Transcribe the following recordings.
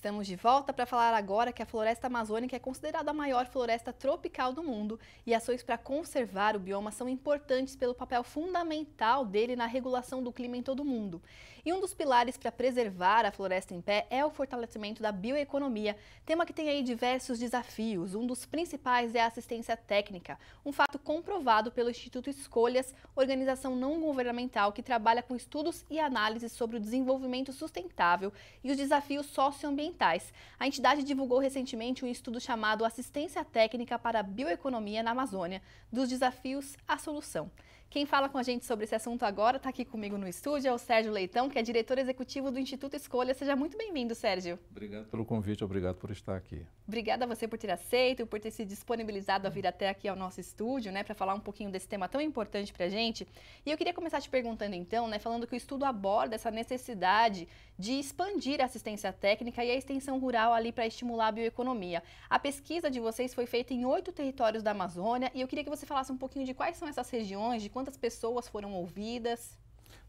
Estamos de volta para falar agora que a floresta amazônica é considerada a maior floresta tropical do mundo e ações para conservar o bioma são importantes pelo papel fundamental dele na regulação do clima em todo o mundo. E um dos pilares para preservar a floresta em pé é o fortalecimento da bioeconomia, tema que tem aí diversos desafios. Um dos principais é a assistência técnica, um fato comprovado pelo Instituto Escolhas, organização não governamental que trabalha com estudos e análises sobre o desenvolvimento sustentável e os desafios socioambientais. A entidade divulgou recentemente um estudo chamado Assistência Técnica para a Bioeconomia na Amazônia, dos desafios à solução. Quem fala com a gente sobre esse assunto agora está aqui comigo no estúdio é o Sérgio Leitão, que é diretor executivo do Instituto Escolha. Seja muito bem-vindo, Sérgio. Obrigado pelo convite, obrigado por estar aqui. Obrigada a você por ter aceito, por ter se disponibilizado a vir até aqui ao nosso estúdio, né, para falar um pouquinho desse tema tão importante para a gente. E eu queria começar te perguntando então, né, falando que o estudo aborda essa necessidade de expandir a assistência técnica e a extensão rural ali para estimular a bioeconomia. A pesquisa de vocês foi feita em oito territórios da Amazônia e eu queria que você falasse um pouquinho de quais são essas regiões, de quantas pessoas foram ouvidas.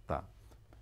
Tá.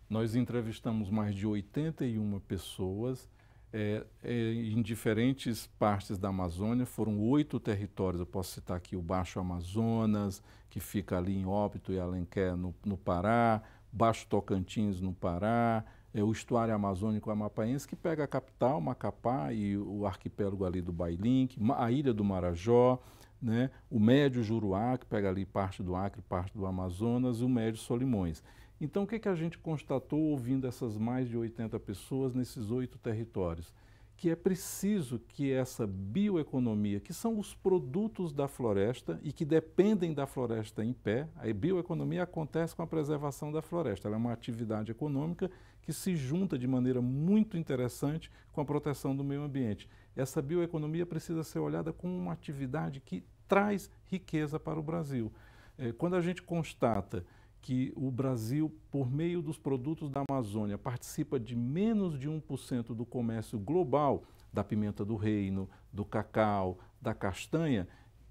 Nós entrevistamos mais de 81 pessoas é, é, em diferentes partes da Amazônia. Foram oito territórios, eu posso citar aqui o Baixo Amazonas, que fica ali em Óbito e Alenquer, no, no Pará, Baixo Tocantins, no Pará, é, o estuário amazônico amapaense, que pega a capital, Macapá, e o arquipélago ali do Bailinque, a ilha do Marajó, né, o médio Juruá, que pega ali parte do Acre, parte do Amazonas, e o médio Solimões. Então, o que, que a gente constatou ouvindo essas mais de 80 pessoas nesses oito territórios? que é preciso que essa bioeconomia, que são os produtos da floresta e que dependem da floresta em pé, a bioeconomia acontece com a preservação da floresta. Ela é uma atividade econômica que se junta de maneira muito interessante com a proteção do meio ambiente. Essa bioeconomia precisa ser olhada como uma atividade que traz riqueza para o Brasil. Eh, quando a gente constata que o Brasil, por meio dos produtos da Amazônia, participa de menos de 1% do comércio global da pimenta do reino, do cacau, da castanha,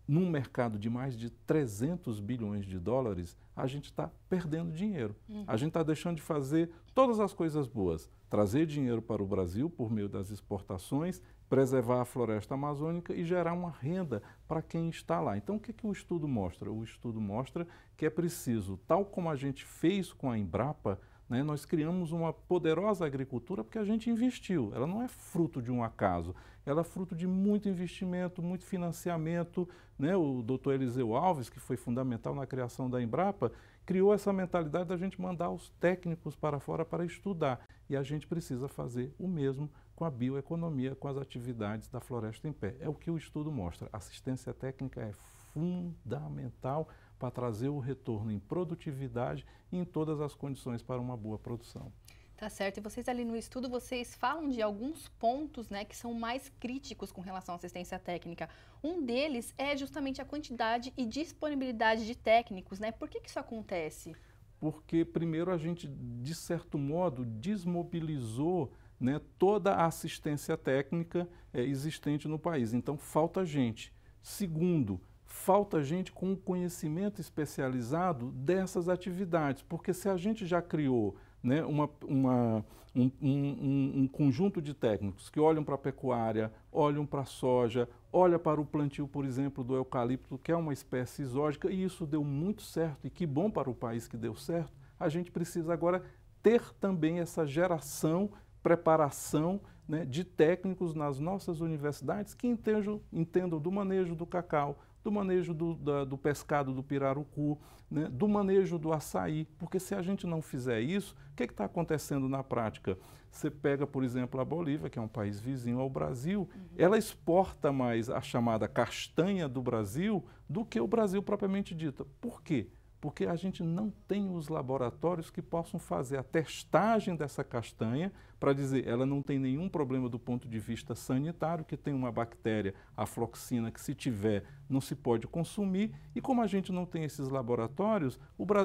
num mercado de mais de 300 bilhões de dólares, a gente está perdendo dinheiro. Uhum. A gente está deixando de fazer todas as coisas boas, trazer dinheiro para o Brasil por meio das exportações preservar a floresta amazônica e gerar uma renda para quem está lá. Então, o que, que o estudo mostra? O estudo mostra que é preciso, tal como a gente fez com a Embrapa, né, nós criamos uma poderosa agricultura porque a gente investiu. Ela não é fruto de um acaso, ela é fruto de muito investimento, muito financiamento. Né? O doutor Eliseu Alves, que foi fundamental na criação da Embrapa, criou essa mentalidade da gente mandar os técnicos para fora para estudar. E a gente precisa fazer o mesmo com a bioeconomia, com as atividades da floresta em pé. É o que o estudo mostra. Assistência técnica é fundamental para trazer o retorno em produtividade e em todas as condições para uma boa produção. Tá certo. E vocês ali no estudo, vocês falam de alguns pontos, né, que são mais críticos com relação à assistência técnica. Um deles é justamente a quantidade e disponibilidade de técnicos, né? Por que, que isso acontece? Porque primeiro a gente, de certo modo, desmobilizou né, toda a assistência técnica é, existente no país. Então, falta gente. Segundo, falta gente com conhecimento especializado dessas atividades, porque se a gente já criou né, uma, uma, um, um, um, conjunto de técnicos que olham para a pecuária, olham para a soja, olham para o plantio, por exemplo, do eucalipto, que é uma espécie exótica, e isso deu muito certo, e que bom para o país que deu certo, a gente precisa agora ter também essa geração preparação né, de técnicos nas nossas universidades que entendam, entendam do manejo do cacau, do manejo do, da, do pescado do pirarucu, né, do manejo do açaí, porque se a gente não fizer isso, o que é está acontecendo na prática? Você pega, por exemplo, a Bolívia, que é um país vizinho ao Brasil, uhum. ela exporta mais a chamada castanha do Brasil do que o Brasil propriamente dita. Por quê? porque a gente não tem os laboratórios que possam fazer a testagem dessa castanha para dizer ela não tem nenhum problema do ponto de vista sanitário, que tem uma bactéria, afloxina, que se tiver não se pode consumir. E como a gente não tem esses laboratórios,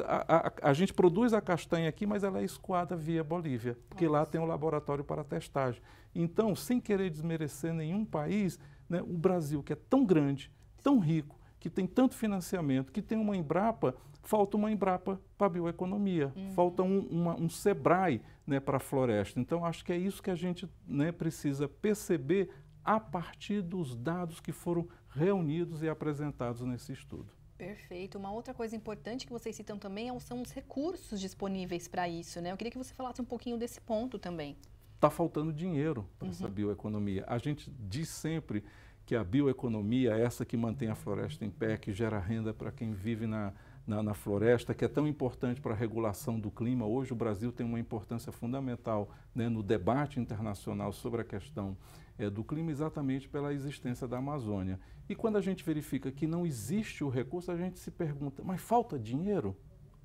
a, a, a, gente produz a castanha aqui, mas ela é escoada via Bolívia, porque Nossa. lá tem o um laboratório para testagem. Então, sem querer desmerecer nenhum país, né, o Brasil, que é tão grande, tão rico, que tem tanto financiamento, que tem uma Embrapa, falta uma Embrapa para a bioeconomia, uhum. falta um, uma, um SEBRAE né, para a floresta. Então, acho que é isso que a gente né, precisa perceber a partir dos dados que foram reunidos e apresentados nesse estudo. Perfeito. Uma outra coisa importante que vocês citam também é são os recursos disponíveis para isso, né? Eu queria que você falasse um pouquinho desse ponto também. Está faltando dinheiro para uhum. essa bioeconomia. A gente diz sempre que a bioeconomia é essa que mantém a floresta em pé, que gera renda para quem vive na, na, na, floresta, que é tão importante para a regulação do clima. Hoje o Brasil tem uma importância fundamental né, no debate internacional sobre a questão é, do clima, exatamente pela existência da Amazônia. E quando a gente verifica que não existe o recurso, a gente se pergunta: mas falta dinheiro?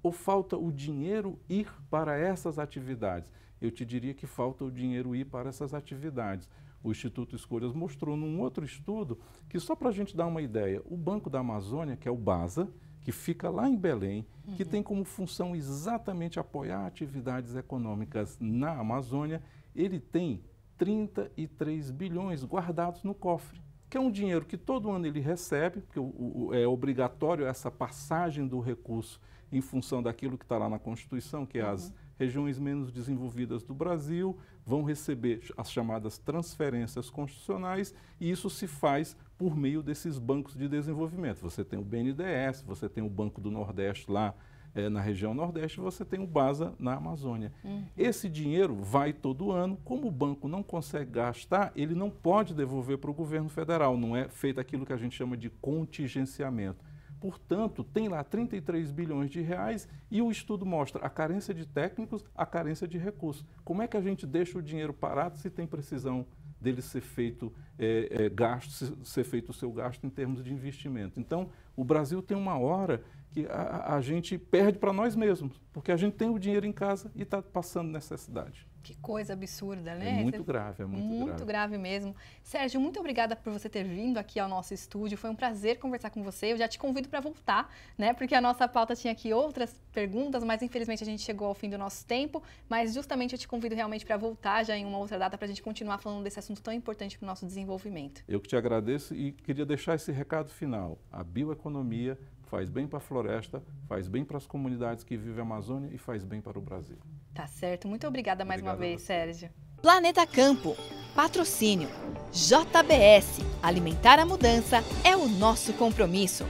Ou falta o dinheiro ir para essas atividades? Eu te diria que falta o dinheiro ir para essas atividades o Instituto Escolhas mostrou num outro estudo que, só para a gente dar uma ideia, o Banco da Amazônia, que é o BASA, que fica lá em Belém, uhum. que tem como função exatamente apoiar atividades econômicas na Amazônia, ele tem 33 bilhões guardados no cofre, que é um dinheiro que todo ano ele recebe, porque o, o, é obrigatório essa passagem do recurso em função daquilo que está lá na Constituição, que é uhum. as regiões menos desenvolvidas do Brasil vão receber as chamadas transferências constitucionais e isso se faz por meio desses bancos de desenvolvimento. Você tem o BNDES, você tem o Banco do Nordeste lá é, na região Nordeste, você tem o BASA na Amazônia. Uhum. Esse dinheiro vai todo ano, como o banco não consegue gastar, ele não pode devolver para o governo federal, não é feito aquilo que a gente chama de contingenciamento. Portanto, tem lá 33 bilhões de reais e o estudo mostra a carência de técnicos, a carência de recursos. Como é que a gente deixa o dinheiro parado se tem precisão dele ser feito é, é, gasto, ser feito o seu gasto em termos de investimento? Então, o Brasil tem uma hora que a, a gente perde para nós mesmos, porque a gente tem o dinheiro em casa e está passando necessidade. Que coisa absurda, né? É muito grave, é muito, muito grave. Muito grave mesmo. Sérgio, muito obrigada por você ter vindo aqui ao nosso estúdio. Foi um prazer conversar com você. Eu já te convido para voltar, né? Porque a nossa pauta tinha aqui outras perguntas, mas infelizmente a gente chegou ao fim do nosso tempo. Mas justamente eu te convido realmente para voltar já em uma outra data para a gente continuar falando desse assunto tão importante para o nosso desenvolvimento. Eu que te agradeço e queria deixar esse recado final. A bioeconomia faz bem para a floresta, faz bem para as comunidades que vivem a Amazônia e faz bem para o Brasil. Tá certo. Muito obrigada mais Obrigado. uma vez vez, Sérgio. Planeta Campo, patrocínio. JBS, alimentar a mudança é o nosso compromisso.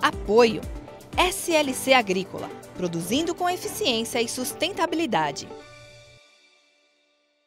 Apoio. SLC Agrícola, produzindo com eficiência e sustentabilidade.